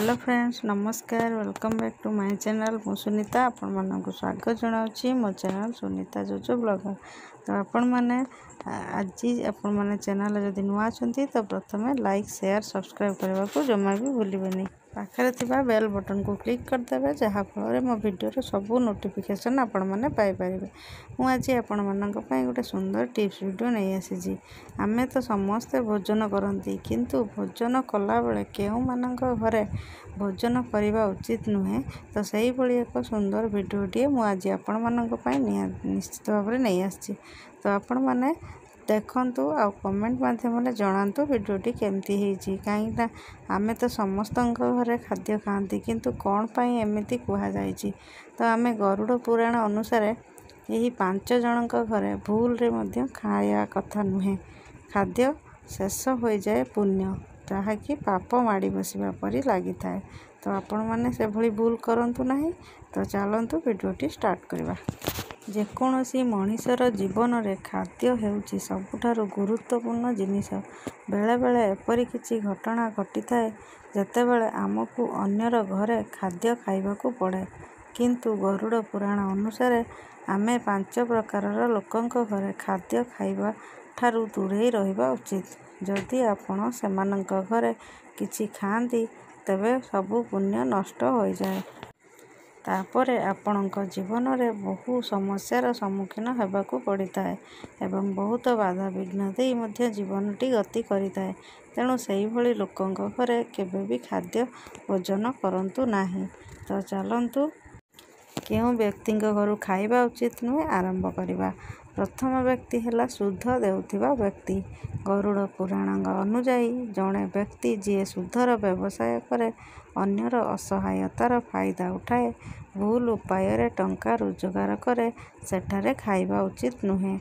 hello friends नमस्कार welcome back to my channel म सुनिता स्वागत जनाउँछु म च्यानल सुनिता जोजो ब्लगर ତ ଆପଣମାନେ ଆଜି ଆପଣମାନେ ଚ୍ୟାନେଲ୍ରେ ଯଦି ନୂଆ ଅଛନ୍ତି ତ ପ୍ରଥମେ ଲାଇକ୍ ସେୟାର୍ ସବସ୍କ୍ରାଇବ୍ କରିବାକୁ ଜମା ବି ଭୁଲିବେନି ପାଖରେ ଥିବା ବେଲ୍ ବଟନ୍କୁ କ୍ଲିକ୍ କରିଦେବେ ଯାହାଫଳରେ ମୋ ଭିଡ଼ିଓର ସବୁ ନୋଟିଫିକେସନ୍ ଆପଣମାନେ ପାଇପାରିବେ ମୁଁ ଆଜି ଆପଣମାନଙ୍କ ପାଇଁ ଗୋଟେ ସୁନ୍ଦର ଟିପ୍ସ ଭିଡ଼ିଓ ନେଇ ଆସିଛି ଆମେ ତ ସମସ୍ତେ ଭୋଜନ କରନ୍ତି କିନ୍ତୁ ଭୋଜନ କଲାବେଳେ କେଉଁମାନଙ୍କ ଘରେ ଭୋଜନ କରିବା ଉଚିତ ନୁହେଁ ତ ସେହିଭଳି ଏକ ସୁନ୍ଦର ଭିଡ଼ିଓଟିଏ ମୁଁ ଆଜି ଆପଣମାନଙ୍କ ପାଇଁ ନିଶ୍ଚିତ ଭାବରେ ନେଇ ଆସିଛି ତ ଆପଣମାନେ ଦେଖନ୍ତୁ ଆଉ କମେଣ୍ଟ ମାଧ୍ୟମରେ ଜଣାନ୍ତୁ ଭିଡ଼ିଓଟି କେମିତି ହେଇଛି କାହିଁକିନା ଆମେ ତ ସମସ୍ତଙ୍କ ଘରେ ଖାଦ୍ୟ ଖାଆନ୍ତି କିନ୍ତୁ କ'ଣ ପାଇଁ ଏମିତି କୁହାଯାଇଛି ତ ଆମେ ଗରୁଡ଼ ପୁରାଣ ଅନୁସାରେ ଏହି ପାଞ୍ଚ ଜଣଙ୍କ ଘରେ ଭୁଲରେ ମଧ୍ୟ ଖାଇବା କଥା ନୁହେଁ ଖାଦ୍ୟ ଶେଷ ହୋଇଯାଏ ପୁଣ୍ୟ ଯାହାକି ପାପ ମାଡ଼ି ବସିବା ପରି ଲାଗିଥାଏ ତ ଆପଣମାନେ ସେଭଳି ଭୁଲ କରନ୍ତୁ ନାହିଁ ତ ଚାଲନ୍ତୁ ଭିଡ଼ିଓଟି ଷ୍ଟାର୍ଟ କରିବା ଯେକୌଣସି ମଣିଷର ଜୀବନରେ ଖାଦ୍ୟ ହେଉଛି ସବୁଠାରୁ ଗୁରୁତ୍ୱପୂର୍ଣ୍ଣ ଜିନିଷ ବେଳେବେଳେ ଏପରି କିଛି ଘଟଣା ଘଟିଥାଏ ଯେତେବେଳେ ଆମକୁ ଅନ୍ୟର ଘରେ ଖାଦ୍ୟ ଖାଇବାକୁ ପଡ଼େ କିନ୍ତୁ ଗରୁଡ଼ ପୁରାଣ ଅନୁସାରେ ଆମେ ପାଞ୍ଚ ପ୍ରକାରର ଲୋକଙ୍କ ଘରେ ଖାଦ୍ୟ ଖାଇବା ଠାରୁ ଦୂରେଇ ରହିବା ଉଚିତ ଯଦି ଆପଣ ସେମାନଙ୍କ ଘରେ କିଛି ଖାଆନ୍ତି ତେବେ ସବୁ ପୁଣ୍ୟ ନଷ୍ଟ ହୋଇଯାଏ ତାପରେ ଆପଣଙ୍କ ଜୀବନରେ ବହୁ ସମସ୍ୟାର ସମ୍ମୁଖୀନ ହେବାକୁ ପଡ଼ିଥାଏ ଏବଂ ବହୁତ ବାଧାବିଘ୍ନ ଦେଇ ମଧ୍ୟ ଜୀବନଟି ଗତି କରିଥାଏ ତେଣୁ ସେହିଭଳି ଲୋକଙ୍କ ଘରେ କେବେ ବି ଖାଦ୍ୟ ଭୋଜନ କରନ୍ତୁ ନାହିଁ ତ ଚାଲନ୍ତୁ କେଉଁ ବ୍ୟକ୍ତିଙ୍କ ଘରୁ ଖାଇବା ଉଚିତ ନୁହେଁ ଆରମ୍ଭ କରିବା ପ୍ରଥମ ବ୍ୟକ୍ତି ହେଲା ଶୁଦ୍ଧ ଦେଉଥିବା ବ୍ୟକ୍ତି ଗରୁଡ଼ ପୁରାଣଙ୍କ ଅନୁଯାୟୀ ଜଣେ ବ୍ୟକ୍ତି ଯିଏ ସୁଧର ବ୍ୟବସାୟ କରେ ଅନ୍ୟର ଅସହାୟତାର ଫାଇଦା ଉଠାଏ ଭୁଲ ଉପାୟରେ ଟଙ୍କା ରୋଜଗାର କରେ ସେଠାରେ ଖାଇବା ଉଚିତ ନୁହେଁ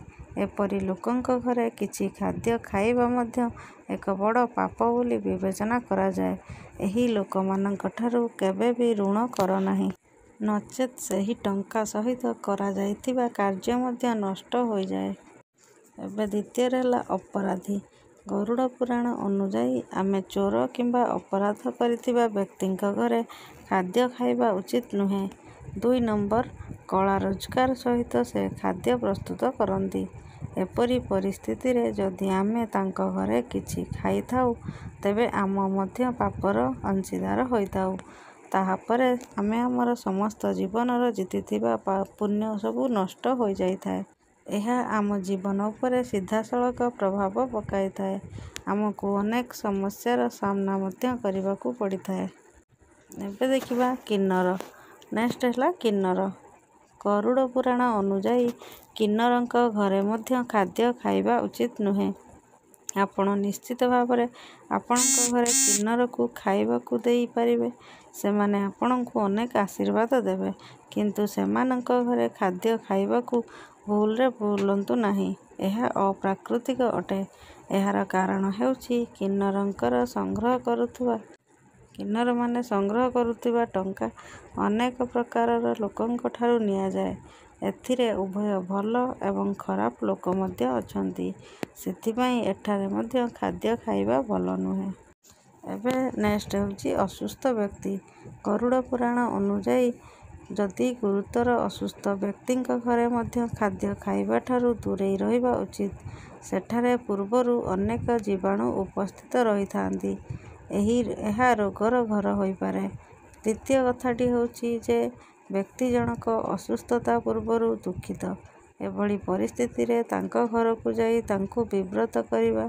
ଏପରି ଲୋକଙ୍କ ଘରେ କିଛି ଖାଦ୍ୟ ଖାଇବା ମଧ୍ୟ ଏକ ବଡ଼ ପାପ ବୋଲି ବିବେଚନା କରାଯାଏ ଏହି ଲୋକମାନଙ୍କଠାରୁ କେବେ ବି ଋଣ କର ନାହିଁ ନଚେତ୍ ସେହି ଟଙ୍କା ସହିତ କରାଯାଇଥିବା କାର୍ଯ୍ୟ ମଧ୍ୟ ନଷ୍ଟ ହୋଇଯାଏ ଏବେ ଦ୍ୱିତୀୟରେ ହେଲା ଅପରାଧୀ ଗରୁଡ଼ ପୁରାଣ ଅନୁଯାୟୀ ଆମେ ଚୋର କିମ୍ବା ଅପରାଧ କରିଥିବା ବ୍ୟକ୍ତିଙ୍କ ଘରେ ଖାଦ୍ୟ ଖାଇବା ଉଚିତ ନୁହେଁ ଦୁଇ ନମ୍ବର କଳା ରୋଜଗାର ସହିତ ସେ ଖାଦ୍ୟ ପ୍ରସ୍ତୁତ କରନ୍ତି ଏପରି ପରିସ୍ଥିତିରେ ଯଦି ଆମେ ତାଙ୍କ ଘରେ କିଛି ଖାଇଥାଉ ତେବେ ଆମ ମଧ୍ୟ ପାପର ଅଂଶୀଦାର ହୋଇଥାଉ ତାହାପରେ ଆମେ ଆମର ସମସ୍ତ ଜୀବନର ଜିତିଥିବା ପୁଣ୍ୟ ସବୁ ନଷ୍ଟ ହୋଇଯାଇଥାଏ ଏହା ଆମ ଜୀବନ ଉପରେ ସିଧାସଳଖ ପ୍ରଭାବ ପକାଇଥାଏ ଆମକୁ ଅନେକ ସମସ୍ୟାର ସାମ୍ନା ମଧ୍ୟ କରିବାକୁ ପଡ଼ିଥାଏ ଏବେ ଦେଖିବା କିନ୍ନର ନେକ୍ସଟ ହେଲା କିନ୍ନର କରୁଡ଼ ପୁରାଣ ଅନୁଯାୟୀ କିନ୍ନରଙ୍କ ଘରେ ମଧ୍ୟ ଖାଦ୍ୟ ଖାଇବା ଉଚିତ ନୁହେଁ ଆପଣ ନିଶ୍ଚିତ ଭାବରେ ଆପଣଙ୍କ ଘରେ କିନ୍ନରକୁ ଖାଇବାକୁ ଦେଇପାରିବେ ସେମାନେ ଆପଣଙ୍କୁ ଅନେକ ଆଶୀର୍ବାଦ ଦେବେ କିନ୍ତୁ ସେମାନଙ୍କ ଘରେ ଖାଦ୍ୟ ଖାଇବାକୁ ଭୁଲରେ ଭୁଲନ୍ତୁ ନାହିଁ ଏହା ଅପ୍ରାକୃତିକ ଅଟେ ଏହାର କାରଣ ହେଉଛି କିନ୍ନରଙ୍କର ସଂଗ୍ରହ କରୁଥିବା କିନ୍ନରମାନେ ସଂଗ୍ରହ କରୁଥିବା ଟଙ୍କା ଅନେକ ପ୍ରକାରର ଲୋକଙ୍କ ଠାରୁ ନିଆଯାଏ ଏଥିରେ ଉଭୟ ଭଲ ଏବଂ ଖରାପ ଲୋକ ମଧ୍ୟ ଅଛନ୍ତି ସେଥିପାଇଁ ଏଠାରେ ମଧ୍ୟ ଖାଦ୍ୟ ଖାଇବା ଭଲ ନୁହେଁ ଏବେ ନେକ୍ସଟ ହେଉଛି ଅସୁସ୍ଥ ବ୍ୟକ୍ତି ଗରୁଡ଼ ପୁରାଣ ଅନୁଯାୟୀ ଯଦି ଗୁରୁତର ଅସୁସ୍ଥ ବ୍ୟକ୍ତିଙ୍କ ଘରେ ମଧ୍ୟ ଖାଦ୍ୟ ଖାଇବା ଠାରୁ ଦୂରେଇ ରହିବା ଉଚିତ ସେଠାରେ ପୂର୍ବରୁ ଅନେକ ଜୀବାଣୁ ଉପସ୍ଥିତ ରହିଥାନ୍ତି ଏହି ଏହା ରୋଗର ଘର ହୋଇପାରେ ଦ୍ୱିତୀୟ କଥାଟି ହେଉଛି ଯେ ବ୍ୟକ୍ତି ଜଣକ ଅସୁସ୍ଥତା ପୂର୍ବରୁ ଦୁଃଖିତ ଏଭଳି ପରିସ୍ଥିତିରେ ତାଙ୍କ ଘରକୁ ଯାଇ ତାଙ୍କୁ ବିବ୍ରତ କରିବା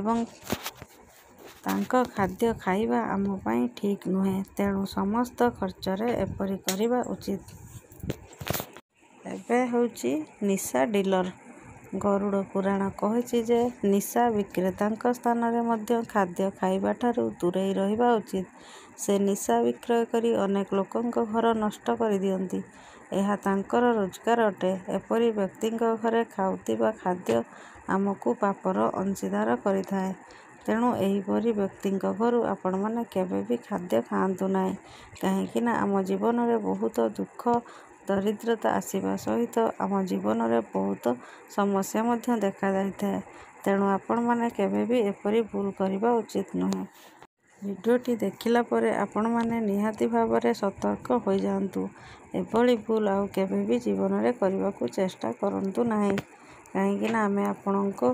ଏବଂ ତାଙ୍କ ଖାଦ୍ୟ ଖାଇବା ଆମ ପାଇଁ ଠିକ୍ ନୁହେଁ ତେଣୁ ସମସ୍ତ ଖର୍ଚ୍ଚରେ ଏପରି କରିବା ଉଚିତ ଏବେ ହେଉଛି ନିଶା ଡିଲର ଗରୁଡ଼ ପୁରାଣ କହିଛି ଯେ ନିଶା ବିକ୍ରେତାଙ୍କ ସ୍ଥାନରେ ମଧ୍ୟ ଖାଦ୍ୟ ଖାଇବା ଠାରୁ ଦୂରେଇ ରହିବା ଉଚିତ ସେ ନିଶା ବିକ୍ରୟ କରି ଅନେକ ଲୋକଙ୍କ ଘର ନଷ୍ଟ କରିଦିଅନ୍ତି ଏହା ତାଙ୍କର ରୋଜଗାର ଅଟେ ଏପରି ବ୍ୟକ୍ତିଙ୍କ ଘରେ ଖାଉଥିବା ଖାଦ୍ୟ ଆମକୁ ପାପର ଅଂଶୀଦାର କରିଥାଏ ତେଣୁ ଏହିପରି ବ୍ୟକ୍ତିଙ୍କ ଘରୁ ଆପଣମାନେ କେବେ ବି ଖାଦ୍ୟ ଖାଆନ୍ତୁ ନାହିଁ କାହିଁକିନା ଆମ ଜୀବନରେ ବହୁତ ଦୁଃଖ ଦରିଦ୍ରତା ଆସିବା ସହିତ ଆମ ଜୀବନରେ ବହୁତ ସମସ୍ୟା ମଧ୍ୟ ଦେଖାଯାଇଥାଏ ତେଣୁ ଆପଣମାନେ କେବେ ବି ଏପରି ଭୁଲ କରିବା ଉଚିତ ନୁହେଁ ଭିଡ଼ିଓଟି ଦେଖିଲା ପରେ ଆପଣମାନେ ନିହାତି ଭାବରେ ସତର୍କ ହୋଇଯାଆନ୍ତୁ ଏଭଳି ଭୁଲ ଆଉ କେବେ ବି ଜୀବନରେ କରିବାକୁ ଚେଷ୍ଟା କରନ୍ତୁ ନାହିଁ କାହିଁକିନା ଆମେ ଆପଣଙ୍କୁ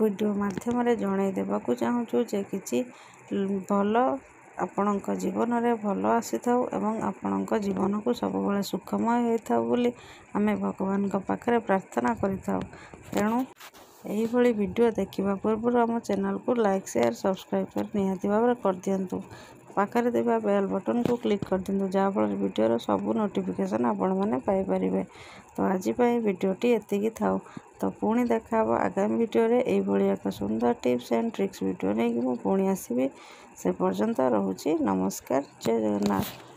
ଭିଡ଼ିଓ ମାଧ୍ୟମରେ ଜଣାଇ ଦେବାକୁ ଚାହୁଁଛୁ ଯେ କିଛି ଭଲ ଆପଣଙ୍କ ଜୀବନରେ ଭଲ ଆସିଥାଉ ଏବଂ ଆପଣଙ୍କ ଜୀବନକୁ ସବୁବେଳେ ସୁଖମୟ ହୋଇଥାଉ ବୋଲି ଆମେ ଭଗବାନଙ୍କ ପାଖରେ ପ୍ରାର୍ଥନା କରିଥାଉ ତେଣୁ ଏହିଭଳି ଭିଡ଼ିଓ ଦେଖିବା ପୂର୍ବରୁ ଆମ ଚ୍ୟାନେଲ୍କୁ ଲାଇକ୍ ସେୟାର୍ ସବସ୍କ୍ରାଇବ୍ କରି ନିହାତି ଭାବରେ କରିଦିଅନ୍ତୁ ପାଖରେ ଥିବା ବେଲ୍ ବଟନ୍କୁ କ୍ଲିକ୍ କରିଦିଅନ୍ତୁ ଯାହାଫଳରେ ଭିଡ଼ିଓର ସବୁ ନୋଟିଫିକେସନ୍ ଆପଣମାନେ ପାଇପାରିବେ ତ ଆଜି ପାଇଁ ଭିଡ଼ିଓଟି ଏତିକି ଥାଉ ତ ପୁଣି ଦେଖାହେବ ଆଗାମୀ ଭିଡ଼ିଓରେ ଏଇଭଳି ଏକ ସୁନ୍ଦର ଟିପ୍ସ ଆଣ୍ଡ ଟ୍ରିକ୍ସ ଭିଡ଼ିଓ ନେଇକି ମୁଁ ପୁଣି ଆସିବି ସେ ପର୍ଯ୍ୟନ୍ତ ରହୁଛି ନମସ୍କାର ଜୟ ଜଗନ୍ନାଥ